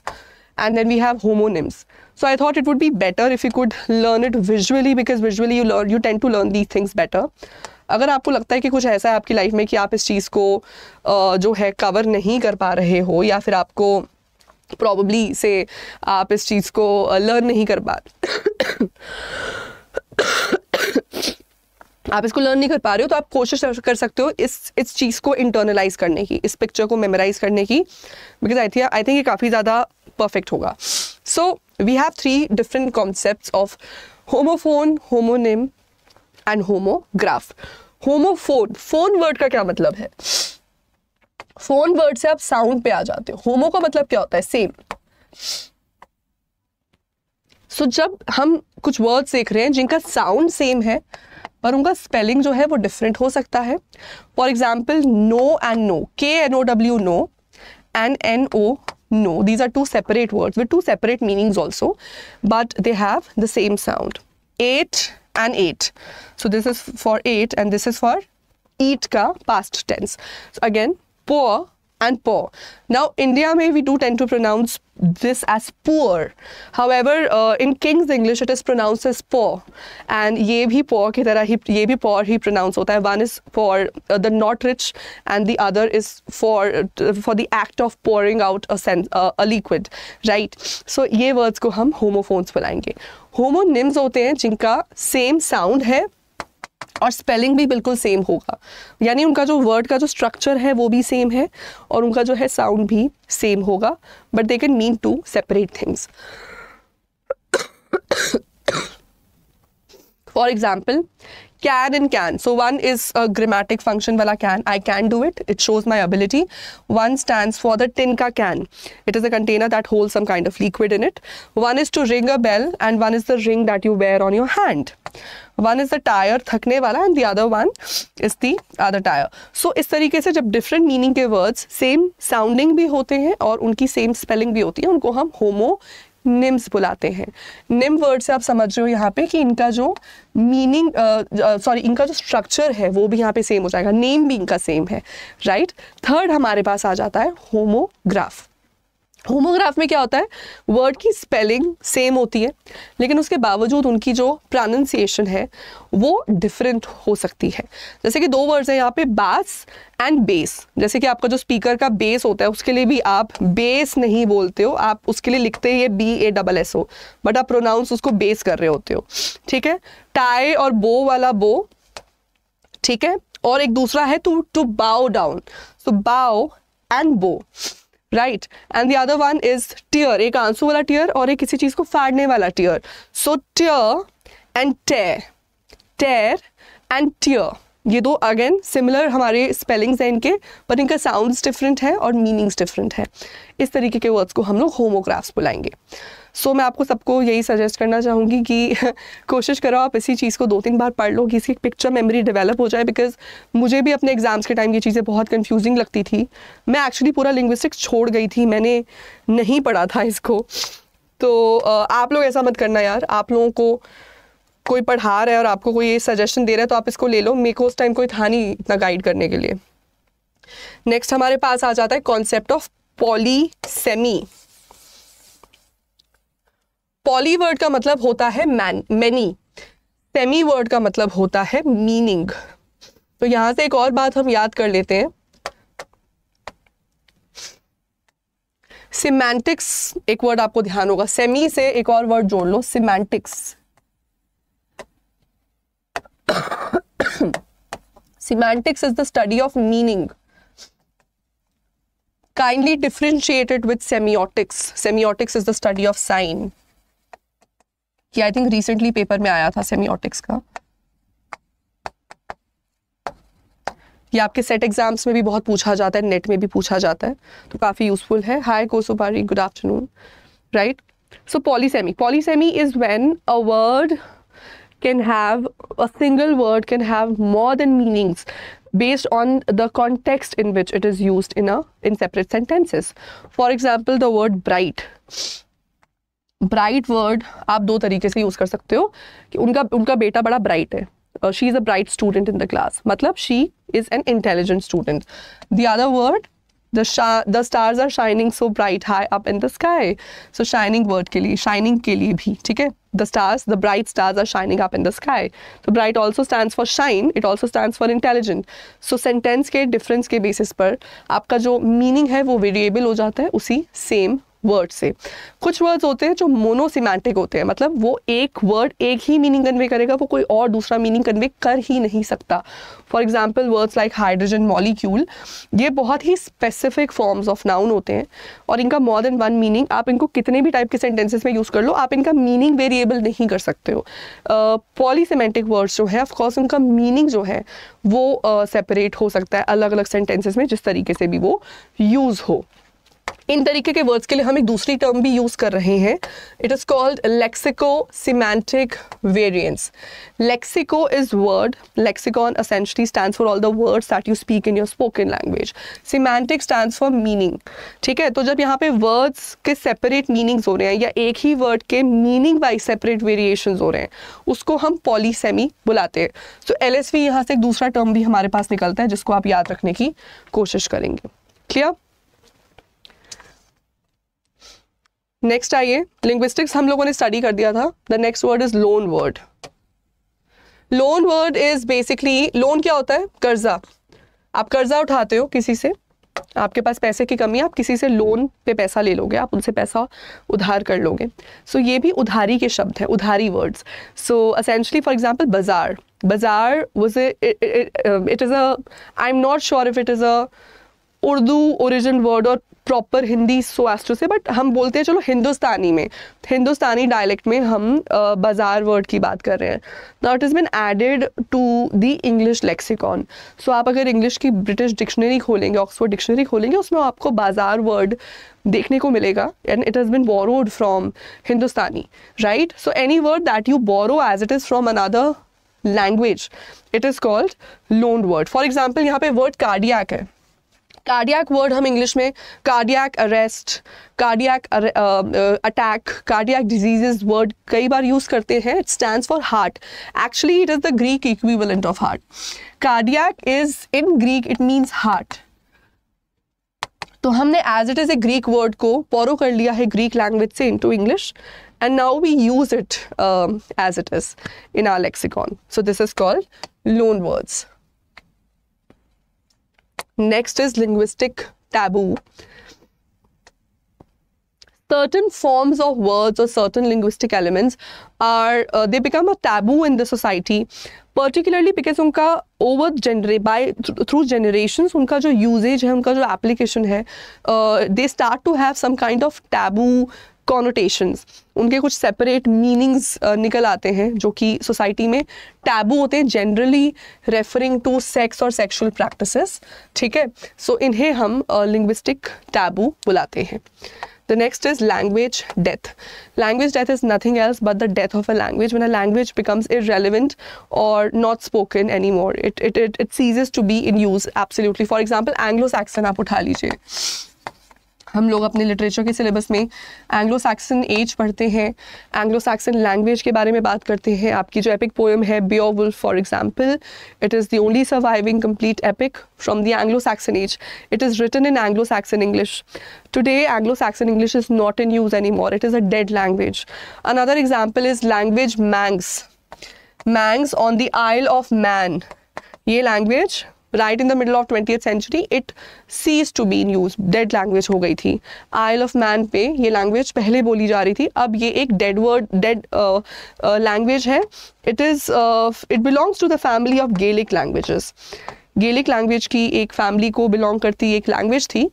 and then we have homonyms. So I thought it would be better if you could learn it visually because visually you learn you tend to learn these things better. अगर आपको लगता है कि कुछ ऐसा है आपकी life में कि आप इस चीज़ को जो है कवर नहीं कर पा रहे हो या फिर आपको प्रॉब्ली से आप इस चीज़ को लर्न नहीं कर पा आप इसको लर्न नहीं कर पा रहे हो तो आप कोशिश कर सकते हो इस इस चीज़ को इंटरनलाइज करने की इस पिक्चर को मेमोराइज करने की because I think I think ये काफ़ी ज़्यादा परफेक्ट होगा so we have three different concept of homophone homonym and homograph homophone phone word का क्या मतलब है फोन वर्ड से आप साउंड पे आ जाते हो होमो का मतलब क्या होता है सेम सो so, जब हम कुछ वर्ड्स देख रहे हैं जिनका साउंड सेम है पर उनका स्पेलिंग जो है वो डिफरेंट हो सकता है for example no and no के N O W no and N O No, these are two separate words with two separate meanings also, but they have the same sound. Eight and eight. So this is for eight and this is for eat ka past tense. So again, poor and poor. Now, India may we do tend to pronounce this as poor. However, uh, in King's English, it is pronounced as poor. And ye bhi poor ki tarah hi, ye bhi poor hi pronounce hota hai. One is for uh, the not rich, and the other is for uh, for the act of pouring out a sen, uh, a liquid, right? So ye words ko hum homophones बुलाएंगे. Homonyms hote hain jinka same sound hai, और spelling भी बिल्कुल same होगा यानी उनका जो word का जो स्ट्रक्चर है वो भी सेम है और उनका जो है साउंड भी सेम होगा but they can mean two separate things for example can and can. So one is a grammatic function wala can. I can do it. It shows my ability. One stands for the tin ka can. It is a container that holds some kind of liquid in it. One is to ring a bell and one is the ring that you wear on your hand. One is the tire थकने वाला and the other one is the other tyre so इस तरीके से जब different meaning के words same sounding भी होते हैं और उनकी सेम स्पेलिंग भी होती है उनको हम होमो निम्स बुलाते हैं निम वर्ड से आप समझ रहे हो यहाँ पे कि इनका जो मीनिंग सॉरी इनका जो स्ट्रक्चर है वो भी यहाँ पे सेम हो जाएगा नेम भी इनका सेम है राइट right? थर्ड हमारे पास आ जाता है होमोग्राफ होमोग्राफ में क्या होता है वर्ड की स्पेलिंग सेम होती है लेकिन उसके बावजूद उनकी जो प्रोनंसिएशन है वो डिफरेंट हो सकती है जैसे कि दो वर्ड्स हैं यहाँ पे बास एंड बेस जैसे कि आपका जो स्पीकर का बेस होता है उसके लिए भी आप बेस नहीं बोलते हो आप उसके लिए लिखते ये बी ए डबल एस हो बट आप प्रोनाउंस उसको बेस कर रहे होते हो ठीक है टाई और बो वाला बो ठीक है और एक दूसरा है to to bow down so bow and bow right and the other one is tear एक आंसू वाला टीयर और एक किसी चीज को फाड़ने वाला टीयर सो टीयर एंड टेर टेर एंड टीयर ये दो अगेन सिमिलर हमारे स्पेलिंग्स हैं इनके पर इनका साउंड्स डिफरेंट है और मीनिंग्स डिफरेंट है इस तरीके के वर्ड्स को हम लोग होमोग्राफ्स बुलाएंगे सो so, मैं आपको सबको यही सजेस्ट करना चाहूँगी कि कोशिश करो आप इसी चीज़ को दो तीन बार पढ़ लो कि इसकी पिक्चर मेमोरी डेवलप हो जाए बिकॉज मुझे भी अपने एग्ज़ाम्स के टाइम ये चीज़ें बहुत कन्फ्यूजिंग लगती थी मैं एक्चुअली पूरा लिंग्विस्टिक्स छोड़ गई थी मैंने नहीं पढ़ा था इसको तो आप लोग ऐसा मत करना यार आप लोगों को कोई पढ़ा रहा है और आपको कोई ये सजेशन दे रहा है तो आप इसको ले लो मेरे को उस टाइम कोई था नहीं इतना गाइड करने के लिए नेक्स्ट हमारे पास आ जाता है concept of polysemy poly word का मतलब होता है मैन मैनी सेमी वर्ड का मतलब होता है मीनिंग तो यहां से एक और बात हम याद कर लेते हैं सिमेंटिक्स एक वर्ड आपको ध्यान होगा सेमी से एक और वर्ड जोड़ लो semantics semantics is the study of meaning kindly differentiated with semiotics semiotics is the study of sign कि आई थिंक रिसेंटली पेपर में आया था सेमीऑटिक्स का ये आपके सेट एग्जाम्स में भी बहुत पूछा जाता है नेट में भी पूछा जाता है तो काफी यूजफुल है हाय कोसोबारी good afternoon right so polysemy polysemy is when a word can have a single word can have more than meanings based on the context in which it is use in a in separate sentences for example the word bright bright word आप दो तरीके से use कर सकते हो कि उनका उनका बेटा बड़ा ब्राइट है she is a bright student in the class मतलब she is an intelligent student the other word the the stars are shining so bright high up in the sky so shining word के लिए shining के लिए भी ठीक है the stars the bright stars are shining up in the sky तो bright also stand for shine it also stand for intelligent so sentence के difference के बेसिस पर आपका जो मीनिंग है वो वेरिएबल हो जाता है उसी सेम वर्ड से कुछ वर्ड्स होते हैं जो मोनोसिमेंटिक होते हैं मतलब वो एक वर्ड एक ही मीनिंग कन्वे करेगा वो कोई और दूसरा मीनिंग कन्वे कर ही नहीं सकता for example words like hydrogen molecule ये बहुत ही स्पेसिफिक फॉर्म्स ऑफ नाउन होते हैं और इनका मोर देन वन मीनिंग आप इनको कितने भी टाइप के सेंटेंसेस में यूज़ कर लो आप इनका मीनिंग वेरिएबल नहीं कर सकते हो पॉलीसीमेंटिक uh, वर्ड्स जो है ऑफकोर्स उनका मीनिंग जो है वो सेपरेट uh, हो सकता है अलग अलग सेंटेंसेस में जिस तरीके से भी वो यूज़ हो इन तरीके के वर्ड्स के लिए हम एक दूसरी टर्म भी यूज़ कर रहे हैं it is called lexico semantic variance lexico is word lexicon essentially stand for all the words that you speak in your spoken language semantic stand for meaning ठीक है तो जब यहाँ पे वर्ड्स के सेपरेट मीनिंग्स हो रहे हैं या एक ही वर्ड के मीनिंग बाई सेपरेट वेरिएशन हो रहे हैं उसको हम पॉलीसेमी बुलाते हैं सो एल एस वी यहाँ से एक दूसरा टर्म भी हमारे पास निकलता है जिसको आप याद रखने की कोशिश करेंगे क्लियर नेक्स्ट आइए लिंग्विस्टिक्स हम लोगों ने स्टडी कर दिया था the next word is loan word loan word is basically loan क्या होता है कर्जा आप कर्जा उठाते हो किसी से आपके पास पैसे की कमी है आप किसी से लोन पे पैसा ले लोगे आप उनसे पैसा उधार कर लोगे सो so, ये भी उधारी के शब्द हैं उधारी words so essentially for example बाजार बाजार was a it is a I am not sure if it is a Urdu origin word और प्रॉपर हिंदी सो एस्ट्रो से बट हम बोलते हैं चलो हिंदुस्तानी में हिंदुस्तानी डायलेक्ट में हम बाज़ार वर्ड की बात कर रहे हैं now it is been added to the English lexicon so आप अगर इंग्लिश की ब्रिटिश डिक्शनरी खोलेंगे ऑक्सफोर्ड डिक्शनरी खोलेंगे उसमें आपको बाज़ार वर्ड देखने को मिलेगा and it has been borrowed from Hindustani right so any word that you borrow as it is from another language it is called loan word for example यहाँ पे वर्ड कार्डियक है कार्डियक वर्ड हम English में cardiac arrest cardiac attack cardiac diseases word कई बार use करते हैं it stand for heart actually it is the Greek equivalent of heart cardiac is in Greek it means heart तो हमने as it is a Greek word को borrow कर लिया है ग्रीक लैंग्वेज से into English and now we use it as it is in our lexicon so this is called loan words next is linguistic taboo certain forms of words और certain linguistic elements are they become a taboo in the society particularly because उनका over जनरे by through generation उनका जो usage है उनका जो application है they start to have some kind of taboo connotations उनके कुछ सेपरेट मीनिंग्स निकल आते हैं जो कि सोसाइटी में टैबू होते हैं जनरली रेफरिंग टू सेक्स और सेक्सुअल प्रैक्टिसेस ठीक है सो so, इन्हें हम लिंग्विस्टिक uh, टैबू बुलाते हैं the next is language death language death is nothing else but the death of a language when a language becomes irrelevant or not spoken anymore it it it, it ceases to be in use absolutely for example anglo saxon aap utha lijiye हम लोग अपने literature के syllabus में Anglo Saxon as पढ़ते हैं Anglo Saxon language के बारे में बात करते हैं आपकी जो एपिक पोएम है Beowulf for example it is the only surviving complete epic from the Anglo Saxon as it is written in Anglo Saxon English today Anglo Saxon English is not in use any more it is a dead language another example is language Manx Manx on the Isle of Man ये language right in the middle of twenty century it ceased to be in use dead language हो गई थी आइल of man पे ये language पहले बोली जा रही थी अब ये एक डेड वर्ड डेड लैंग्वेज है it is it belongs to the family of Gaelic languages Gaelic language की एक फैमिली को बिलोंग करती एक लैंग्वेज थी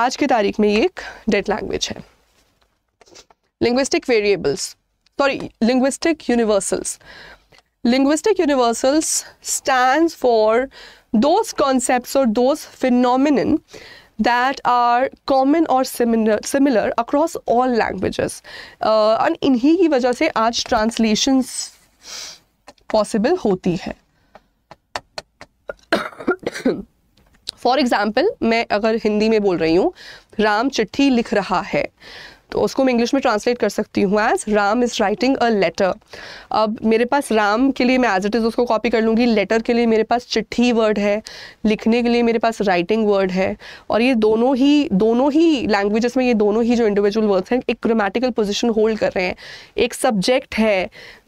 आज की तारीख में ये एक डेड लैंग्वेज है linguistic variables sorry linguistic universals linguistic universals stand for those concepts or those phenomena that are common or similar similar across all languages uh, and in इन्हीं ki wajah se aaj translations possible hoti hai for example मैं अगर हिंदी में बोल रही हूँ राम चिट्ठी लिख रहा है तो उसको मैं इंग्लिश में ट्रांसलेट कर सकती हूँ as Ram is writing a letter अब मेरे पास राम के लिए मैं एज इट इज़ उसको कॉपी कर लूँगी लेटर के लिए मेरे पास चिट्ठी वर्ड है लिखने के लिए मेरे पास राइटिंग वर्ड है और ये दोनों ही दोनों ही लैंग्वेजेस में ये दोनों ही जो इंडिविजुअल वर्ड्स हैं एक ग्रामेटिकल पोजिशन होल्ड कर रहे हैं एक सब्जेक्ट है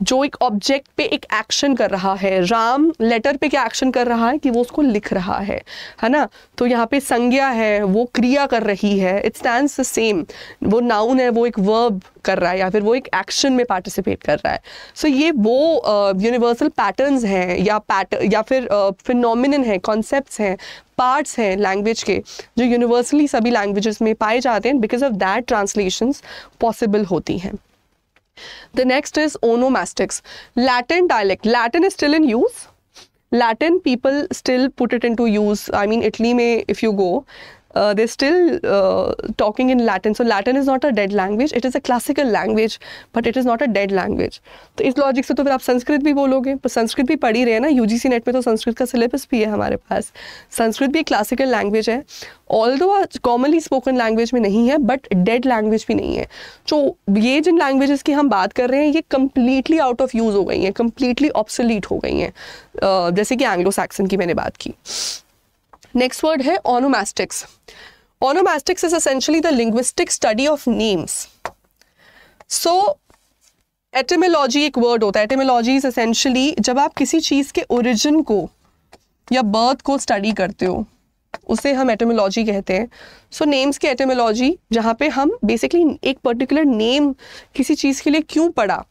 जो एक ऑब्जेक्ट पे एक एक्शन कर रहा है राम लेटर पे क्या एक्शन कर रहा है कि वो उसको लिख रहा है है ना तो यहाँ पे संज्ञा है वो क्रिया कर रही है इट स्टैंड सेम वो नाउ नाउन है वो एक वर्ब कर रहा है या फिर वो एक एक्शन में पार्टिसिपेट कर रहा है सो so ये वो यूनिवर्सल uh, पैटर्न्स हैं या पैट या फिर फिनोमिन uh, हैं कॉन्सेप्ट हैं पार्ट्स हैं लैंग्वेज के जो यूनिवर्सली सभी लैंग्वेजेस में पाए जाते हैं because of that translations possible होती हैं the next is onomastics Latin dialect Latin is still in use Latin people still put it into use I mean Italy में if you go uh, they're still uh, talking in Latin. So Latin is not a dead language. It is a classical language, but it is not a dead language. तो इस logic से तो फिर आप संस्कृत भी बोलोगे पर संस्कृत भी पढ़ ही रहे हैं ना यू जी सी नेट में तो संस्कृत का सिलेबस भी है हमारे पास संस्कृत भी एक क्लासिकल लैंग्वेज है although commonly spoken language में नहीं है बट डेड लैंग्वेज भी नहीं है तो ये जिन लैंग्वेजेस की हम बात कर रहे हैं ये कम्प्लीटली आउट ऑफ यूज़ हो गई हैं कम्प्लीटली ऑप्सलीट हो गई हैं uh, जैसे कि एंग्लो सैक्सन की मैंने बात की नेक्स्ट वर्ड है onomastics onomastics is essentially the linguistic study of names so etymology एक वर्ड होता है एटेमोलॉजी इज असेंशली जब आप किसी चीज़ के ओरिजिन को या बर्थ को स्टडी करते हो उसे हम एटोमोलॉजी कहते हैं सो नेम्स की एटोमोलॉजी जहाँ पे हम बेसिकली एक पर्टिकुलर नेम किसी चीज़ के लिए क्यों पड़ा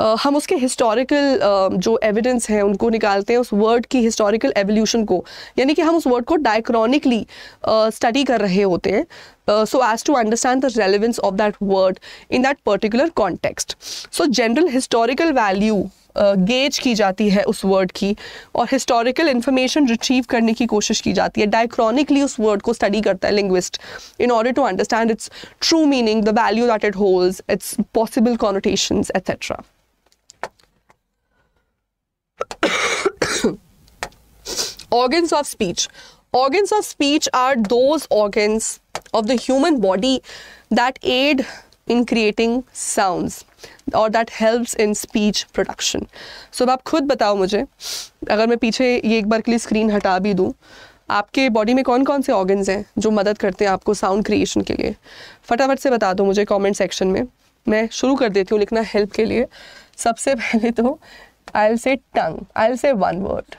uh, हम उसके हिस्टोरिकल uh, जो एविडेंस हैं उनको निकालते हैं उस वर्ड की हिस्टोरिकल एवोल्यूशन को यानी कि हम उस वर्ड को डायक्रॉनिकली स्टडी uh, कर रहे होते हैं so as to understand the relevance of that word in that particular context so general historical value gauge की जाती है उस वर्ड की और हिस्टोरिकल इन्फॉर्मेशन रिट्रीव करने की कोशिश की जाती है डायक्रॉनिकली उस वर्ड को स्टडी करता है linguist in order to understand its true meaning the value that it hold its possible connotation etcetera organs of speech organs of speech are those organs of the human body that aid in creating sounds और that helps in speech production so अब आप खुद बताओ मुझे अगर मैं पीछे ये एक बार के लिए स्क्रीन हटा भी दूँ आपके बॉडी में कौन कौन से ऑर्गन्स हैं जो मदद करते हैं आपको साउंड क्रिएशन के लिए फटाफट से बता दो मुझे कमेंट सेक्शन में मैं शुरू कर देती हूँ लिखना हेल्प के लिए सबसे पहले तो I'll say tongue I'll say one word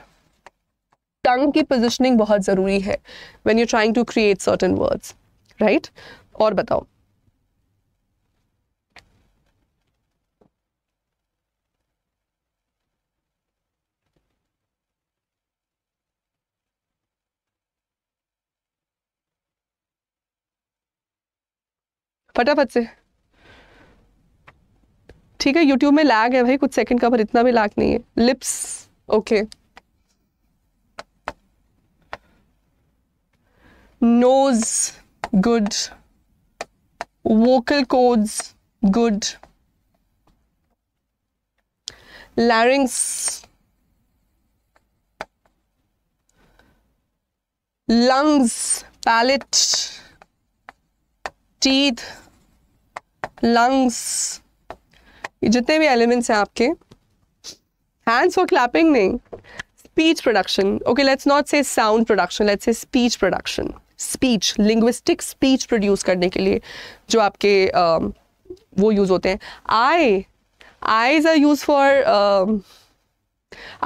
tongue की पोजिशनिंग बहुत ज़रूरी है when you trying to create certain words right और बताओ फटाफट से ठीक है यूट्यूब में लैग है भाई कुछ सेकंड का पर इतना भी लैग नहीं है lips okay nose good vocal cords good larynx lungs palate teeth lungs ये जितने भी एलिमेंट्स हैं आपके हैंड्स फॉर क्लैपिंग नहीं speech production okay let's not say sound production let's say speech production speech linguistic speech produce करने के लिए जो आपके uh, वो यूज़ होते हैं I eyes are use for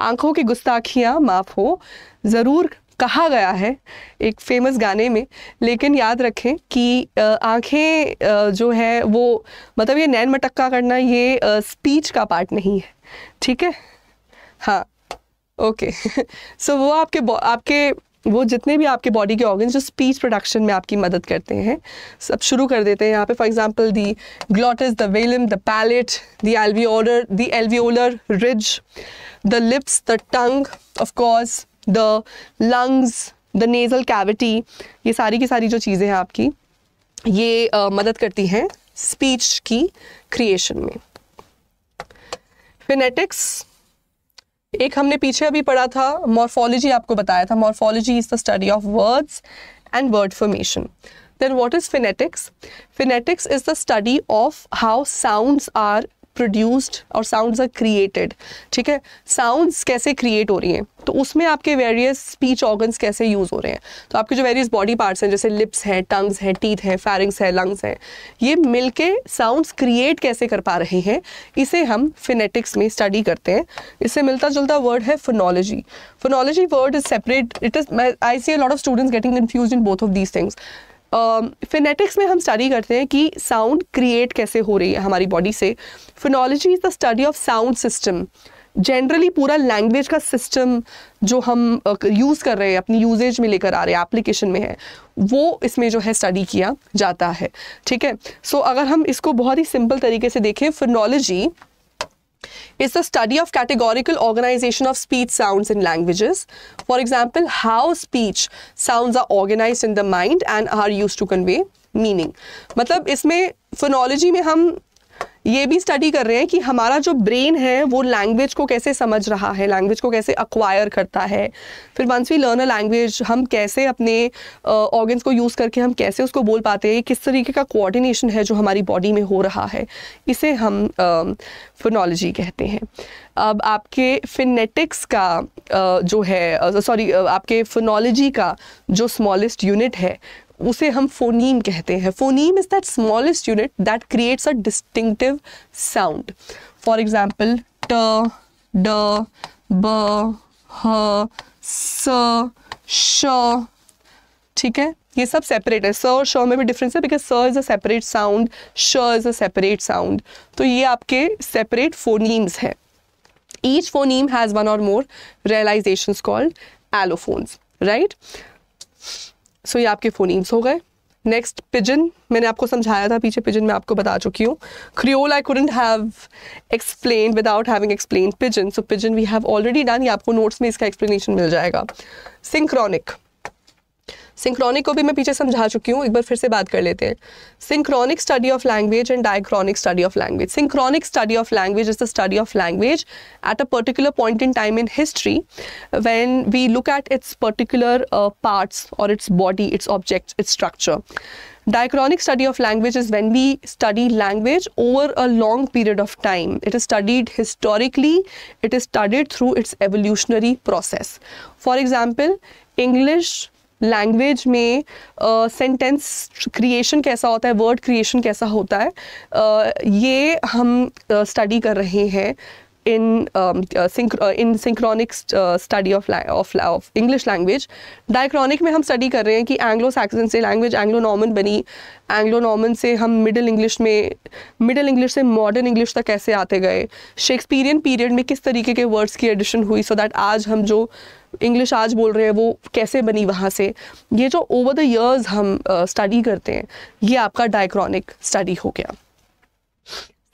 आंखों की गुस्ताखियाँ माफ हो ज़रूर कहा गया है एक फेमस गाने में लेकिन याद रखें कि आंखें जो है वो मतलब ये नैन मटक्का करना ये स्पीच का पार्ट नहीं है ठीक है हाँ ओके सो वो आपके आपके वो जितने भी आपके बॉडी के ऑर्गन्स जो स्पीच प्रोडक्शन में आपकी मदद करते हैं सब शुरू कर देते हैं यहाँ पे for example the glottis the velum the palate the alveolar the alveolar ridge the lips the tongue of course the lungs the nasal cavity ये सारी की सारी जो चीज़ें हैं आपकी ये uh, मदद करती हैं स्पीच की क्रिएशन में फिनेटिक्स एक हमने पीछे अभी पढ़ा था मॉर्फोलॉजी आपको बताया था morphology is the study of words and word formation then what is phonetics phonetics is the study of how sounds are produced और साउंड्स आर क्रिएटेड ठीक है साउंड्स कैसे क्रिएट हो रही हैं तो उसमें आपके वेरियस स्पीच ऑर्गन्स कैसे यूज़ हो रहे हैं तो आपके जो वेरियस बॉडी पार्ट्स हैं जैसे लिप्स हैं टंग्स हैं टीथ हैं फैरिंग्स हैं लंग्स हैं ये मिलकर के साउंड्स क्रिएट कैसे कर पा रहे हैं इसे हम फिनेटिक्स में स्टडी करते हैं इससे मिलता जुलता वर्ड है phonology phonology word is separate it is I see lot of students getting confuse in both of these things phonetics में हम स्टडी करते हैं कि साउंड क्रिएट कैसे हो रही है हमारी बॉडी से phonology is the study of sound system generally पूरा लैंग्वेज का सिस्टम जो हम यूज़ कर रहे हैं अपनी यूजेज में लेकर आ रहे हैं एप्लीकेशन में है वो इसमें जो है स्टडी किया जाता है ठीक है सो so, अगर हम इसको बहुत ही सिंपल तरीके से देखें Finology It's the study of categorical organization of speech sounds in languages. For example, how speech sounds are organized in the mind and are used to convey meaning. मतलब इसमें phonology में हम ये भी स्टडी कर रहे हैं कि हमारा जो ब्रेन है वो लैंग्वेज को कैसे समझ रहा है लैंग्वेज को कैसे अक्वायर करता है फिर once we learn a language हम कैसे अपने ऑर्गन्स uh, को यूज़ करके हम कैसे उसको बोल पाते हैं किस तरीके का कोऑर्डिनेशन है जो हमारी बॉडी में हो रहा है इसे हम फोनोलॉजी uh, कहते हैं अब आपके फिनेटिक्स का uh, जो है सॉरी uh, आपके फोनोलॉजी का जो स्मॉलेस्ट यूनिट है उसे हम फोनीम कहते हैं phoneme is that smallest unit that creates a distinctive sound for example ट ड ब ह स श ठीक है ये सब सेपरेट है स और श में भी डिफरेंस है बिकॉज स इज़ अ सेपरेट साउंड श इज़ अ सेपरेट साउंड तो ये आपके सेपरेट फोनीम्स है ईच फोनीम हैज़ वन और more realization called allophones right so ये आपके फोनीम्स हो गए नेक्स्ट पिजन मैंने आपको समझाया था पीछे पिजन मैं आपको बता चुकी हूँ creole I couldn't have explain without having explain pidgin so pidgin we have already done ये आपको नोट्स में इसका एक्सप्लेनेशन मिल जाएगा सिंक्रॉनिक सिंक्रॉनिक को भी मैं पीछे समझा चुकी हूँ एक बार फिर से बात कर लेते हैं synchronic study of language and diachronic study of language synchronic study of language is the study of language at a particular point in time in history when we look at its particular parts और its body its object its structure diachronic study of language is when we study language over a long period of time it is studied historically it is studied through its evolutionary process for example English language में sentence uh, creation कैसा होता है word creation कैसा होता है uh, ये हम study uh, कर रहे हैं in in synchronic study of of of English language diachronic में हम स्टडी कर रहे हैं कि एंग्लो सैक्सन से लैंग्वेज एंग्लो नॉर्मन बनी एंग्लो नॉर्मन से हम मिडिल इंग्लिश में मिडिल इंग्लिश से मॉडर्न इंग्लिश तक कैसे आते गए शेक्सपीरियन पीरियड में किस तरीके के वर्ड्स की एडिशन हुई सो so दैट आज हम जो इंग्लिश आज बोल रहे हैं वो कैसे बनी वहाँ से ये जो ओवर द इयर्स हम स्टडी uh, करते हैं ये आपका डायक्रॉनिक स्टडी हो गया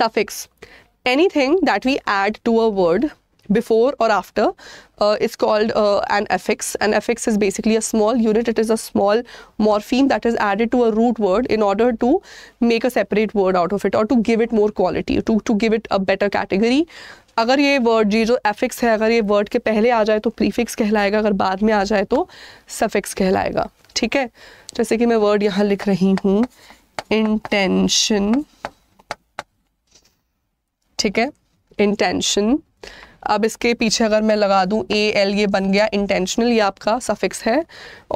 affix anything that we add to a word before और after is called an affix an affix is basically a small unit it is a small morpheme that is added to a root word in order to make a separate word out of it और to give it more quality to to give it a better category अगर ये word जी जो affix है अगर ये word के पहले आ जाए तो प्रीफिक्स कहलाएगा अगर बाद में आ जाए तो सफिक्स कहलाएगा ठीक है जैसे कि मैं वर्ड यहाँ लिख रही हूँ इंटेंशन ठीक है इंटेंशन अब इसके पीछे अगर मैं लगा दूँ ए एल ये बन गया इंटेंशनल ये आपका सफिक्स है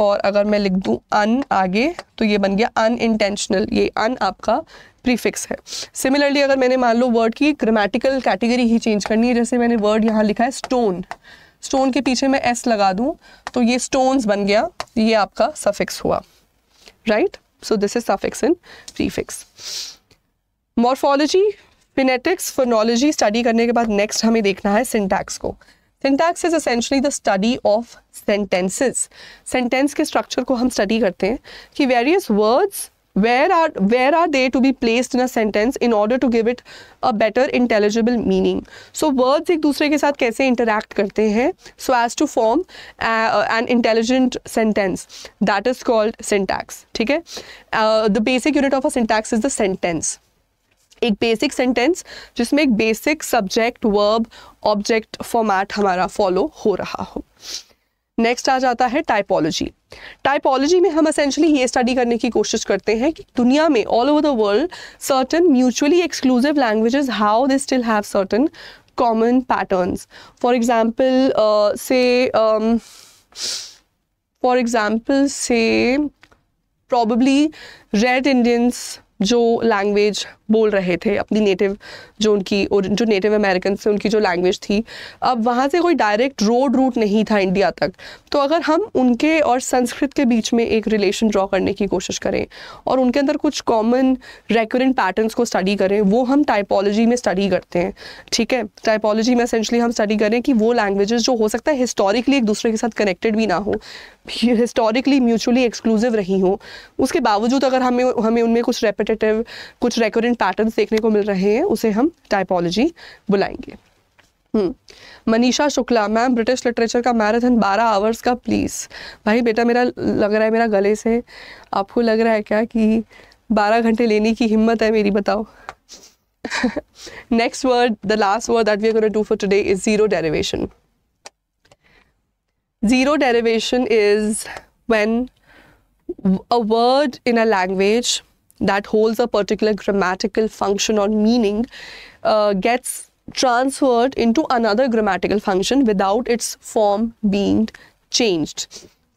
और अगर मैं लिख दूँ अन आगे तो ये बन गया अन इंटेंशनल ये अन आपका प्रीफिक्स है सिमिलरली अगर मैंने मान लो वर्ड की ग्रामेटिकल कैटेगरी ही चेंज करनी है जैसे मैंने वर्ड यहाँ लिखा है स्टोन स्टोन के पीछे मैं एस लगा दूँ तो ये स्टोन्स बन गया ये आपका सफिक्स हुआ right so this is suffix in prefix morphology phonetics phonology study करने के बाद नेक्स्ट हमें देखना है सिंटैक्स को syntax is essentially the study of sentences sentence के स्ट्रक्चर को हम स्टडी करते हैं कि various words where are where are they to be placed in a sentence in order to give it a better intelligible meaning so words एक दूसरे के साथ कैसे इंटरेक्ट करते हैं so as to form an intelligent sentence that is called syntax ठीक है the basic unit of a syntax is the sentence एक बेसिक सेंटेंस जिसमें एक basic subject verb object format हमारा फॉलो हो रहा हो नेक्स्ट आ जाता है टाइपोलॉजी टाइपोलॉजी में हम असेंशली ये स्टडी करने की कोशिश करते हैं कि दुनिया में all over the world certain mutually exclusive languages how they still have certain common patterns for example say for example say probably red Indians जो लैंग्वेज बोल रहे थे अपनी नेटिव जो उनकी और जो नेटिव अमेरिकन से उनकी जो लैंग्वेज थी अब वहाँ से कोई डायरेक्ट रोड रूट नहीं था इंडिया तक तो अगर हम उनके और संस्कृत के बीच में एक रिलेशन ड्रॉ करने की कोशिश करें और उनके अंदर कुछ कॉमन रेकरेंट पैटर्न्स को स्टडी करें वो हम टाइपोलॉजी में स्टडी करते हैं ठीक है टाइपोलॉजी में असेंशली हम स्टडी करें कि वो लैंग्वेजेस जो हो सकता है हिस्टोरिकली एक दूसरे के साथ कनेक्टेड भी ना हो हिस्टोरिकली म्यूचुअली एक्सक्लूसिव रही हो उसके बावजूद अगर हमें हमें उनमें कुछ रेपिटेटिव कुछ रेकोरेंट पैटर्न देखने को मिल रहे हैं उसे हम टाइपोलॉजी बुलाएंगे हम्म, Manisha Shukla ma'am British literature का मैराथन 12 आवर्स का प्लीज़ भाई बेटा मेरा लग रहा है मेरा गले से आपको लग रहा है क्या कि 12 घंटे लेने की हिम्मत है मेरी बताओ next word the last word that we are do for today is zero derivation zero derivation is when a word in a language that holds a particular grammatical function or meaning uh, gets transferred into another grammatical function without its form being changed.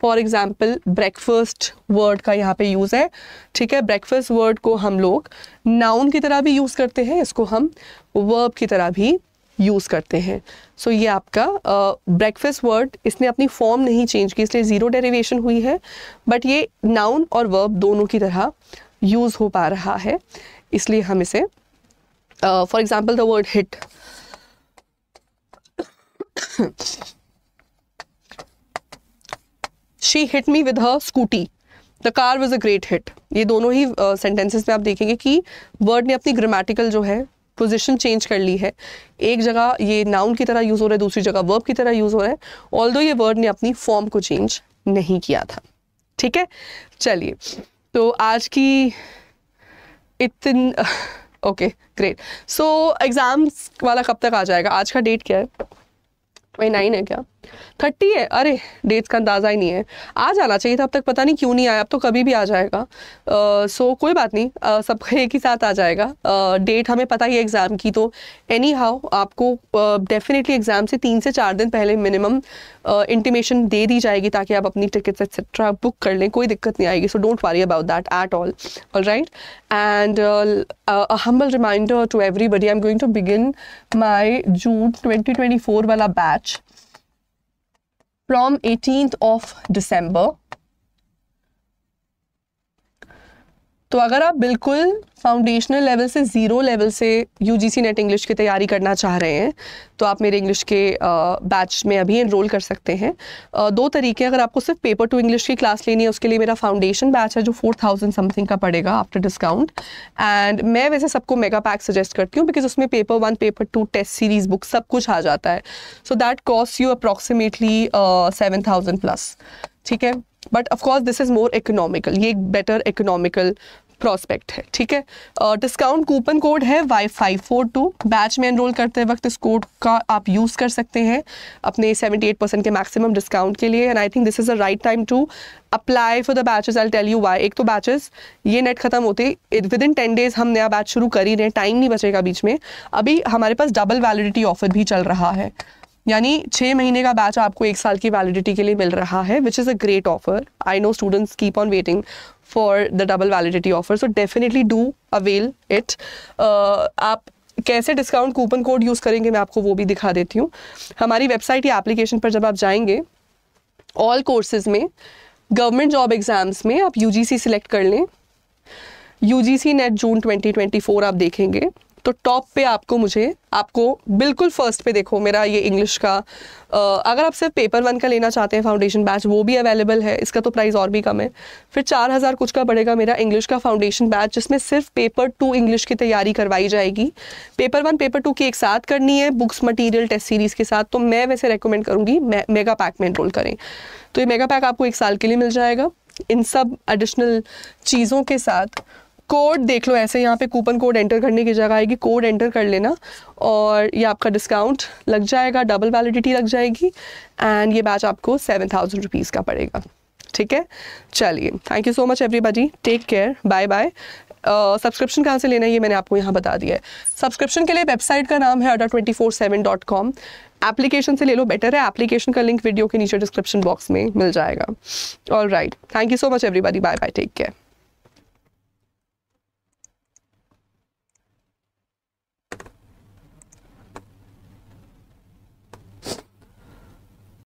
For example breakfast word का यहाँ पे use है ठीक है breakfast word को हम लोग noun की तरह भी यूज़ करते हैं इसको हम वर्ब की तरह भी यूज़ करते हैं सो so, ये आपका ब्रेकफास्ट uh, वर्ड इसने अपनी फॉर्म नहीं चेंज की इसलिए ज़ीरो डेरिवेशन हुई है बट ये नाउन और वर्ब दोनों की तरह यूज़ हो पा रहा है इसलिए हम इसे for example the word hit she hit me with Scooty the car was a great hit ये दोनों ही सेंटेंसेस uh, में आप देखेंगे कि वर्ड ने अपनी ग्रामेटिकल जो है पोजिशन चेंज कर ली है एक जगह ये नाउन की तरह यूज़ हो रहा है दूसरी जगह वर्ब की तरह यूज़ हो रहा है ऑल ये वर्ड ने अपनी फॉर्म को चेंज नहीं किया था ठीक है चलिए तो आज की इतन ओके ग्रेट सो एग्ज़ाम्स वाला कब तक आ जाएगा आज का डेट क्या है ट्वेंटी नाइन है क्या थर्टी है अरे डेट्स का अंदाज़ा ही नहीं है आ जाना चाहिए था अब तक पता नहीं क्यों नहीं आया अब तो कभी भी आ जाएगा सो uh, so, कोई बात नहीं uh, सब एक ही साथ आ जाएगा डेट uh, हमें पता ही एग्ज़ाम की तो एनी हाउ आपको डेफिनेटली एग्ज़ाम से तीन से चार दिन पहले मिनिमम इंटीमेशन दे दी जाएगी ताकि आप अपनी टिकट्स एक्सेट्रा बुक कर लें कोई दिक्कत नहीं आएगी so don't worry about that at all all right and humble reminder to everybody I am going to begin my June twenty twenty four वाला batch from 18th of December तो अगर आप बिल्कुल फाउंडेशनल लेवल से zero level से U G C NET English की तैयारी करना चाह रहे हैं तो आप मेरे इंग्लिश के बैच में अभी इनरोल कर सकते हैं दो तरीके अगर आपको सिर्फ पेपर टू इंग्लिश की क्लास लेनी है उसके लिए मेरा फाउंडेशन बैच है जो फोर थाउजेंड समथिंग का पड़ेगा आफ्टर डिस्काउंट एंड मैं वैसे सबको मेगा पैक सजेस्ट करती हूँ बिकॉज उसमें paper one paper two test series book सब कुछ आ जाता है so that cost you approximately seven thousand plus ठीक है but of course this is more economical ये एक बेटर इकोनॉमिकल प्रॉस्पेक्ट है ठीक है डिस्काउंट कूपन कोड है Y five four two batch में एनरोल करते वक्त इस कोड का आप यूज़ कर सकते हैं अपने सेवेंटी एट परसेंट के मैक्सिमम डिस्काउंट के लिए and I think this is a right time to apply for the batches I tell you Y एक तो बैचेस ये नेट खत्म होते विद इन टेन डेज हम नया बैच शुरू कर ही रहे टाइम नहीं बचेगा बीच में अभी हमारे पास डबल वैलिडिटी ऑफर भी चल रहा है यानी छः महीने का बैच आपको एक साल की वैलिडिटी के लिए मिल रहा है which is a great offer I know students keep on waiting for the double validity offer so definitely do avail it आप कैसे डिस्काउंट कूपन कोड यूज़ करेंगे मैं आपको वो भी दिखा देती हूँ हमारी वेबसाइट या एप्लीकेशन पर जब आप जाएंगे ऑल कोर्सेज में गवर्नमेंट जॉब एग्ज़ाम्स में आप यू जी सिलेक्ट कर लें यू जी नेट जून 2024 आप देखेंगे तो टॉप पे आपको मुझे आपको बिल्कुल फर्स्ट पे देखो मेरा ये इंग्लिश का अगर आप सिर्फ पेपर वन का लेना चाहते हैं फाउंडेशन बैच वो भी अवेलेबल है इसका तो प्राइस और भी कम है फिर चार हज़ार कुछ का पड़ेगा मेरा इंग्लिश का फाउंडेशन बैच जिसमें सिर्फ पेपर टू इंग्लिश की तैयारी करवाई जाएगी पेपर वन पेपर टू की एक साथ करनी है बुक्स मटीरियल टेस्ट सीरीज़ के साथ तो मैं वैसे रिकमेंड करूँगी मेगा पैक में एनरोल करें तो ये मेगा पैक आपको एक साल के लिए मिल जाएगा इन सब एडिशनल चीज़ों के साथ कोड देख लो ऐसे यहाँ पे कूपन कोड एंटर करने की जगह आएगी कोड एंटर कर लेना और ये आपका डिस्काउंट लग जाएगा डबल वैलिडिटी लग जाएगी एंड ये बैच आपको सेवन थाउजेंड रुपीज़ का पड़ेगा ठीक है चलिए thank you so much everybody take care bye bye subscription कहाँ से लेना है ये मैंने आपको यहाँ बता दिया है सब्सक्रिप्शन के लिए वेबसाइट का नाम है Adda twenty four seven dot com application से ले लो बेटर है एप्लीकेशन का लिंक वीडियो के नीचे डिस्क्रिप्शन बॉक्स में मिल जाएगा all right thank you so much everybody bye bye take care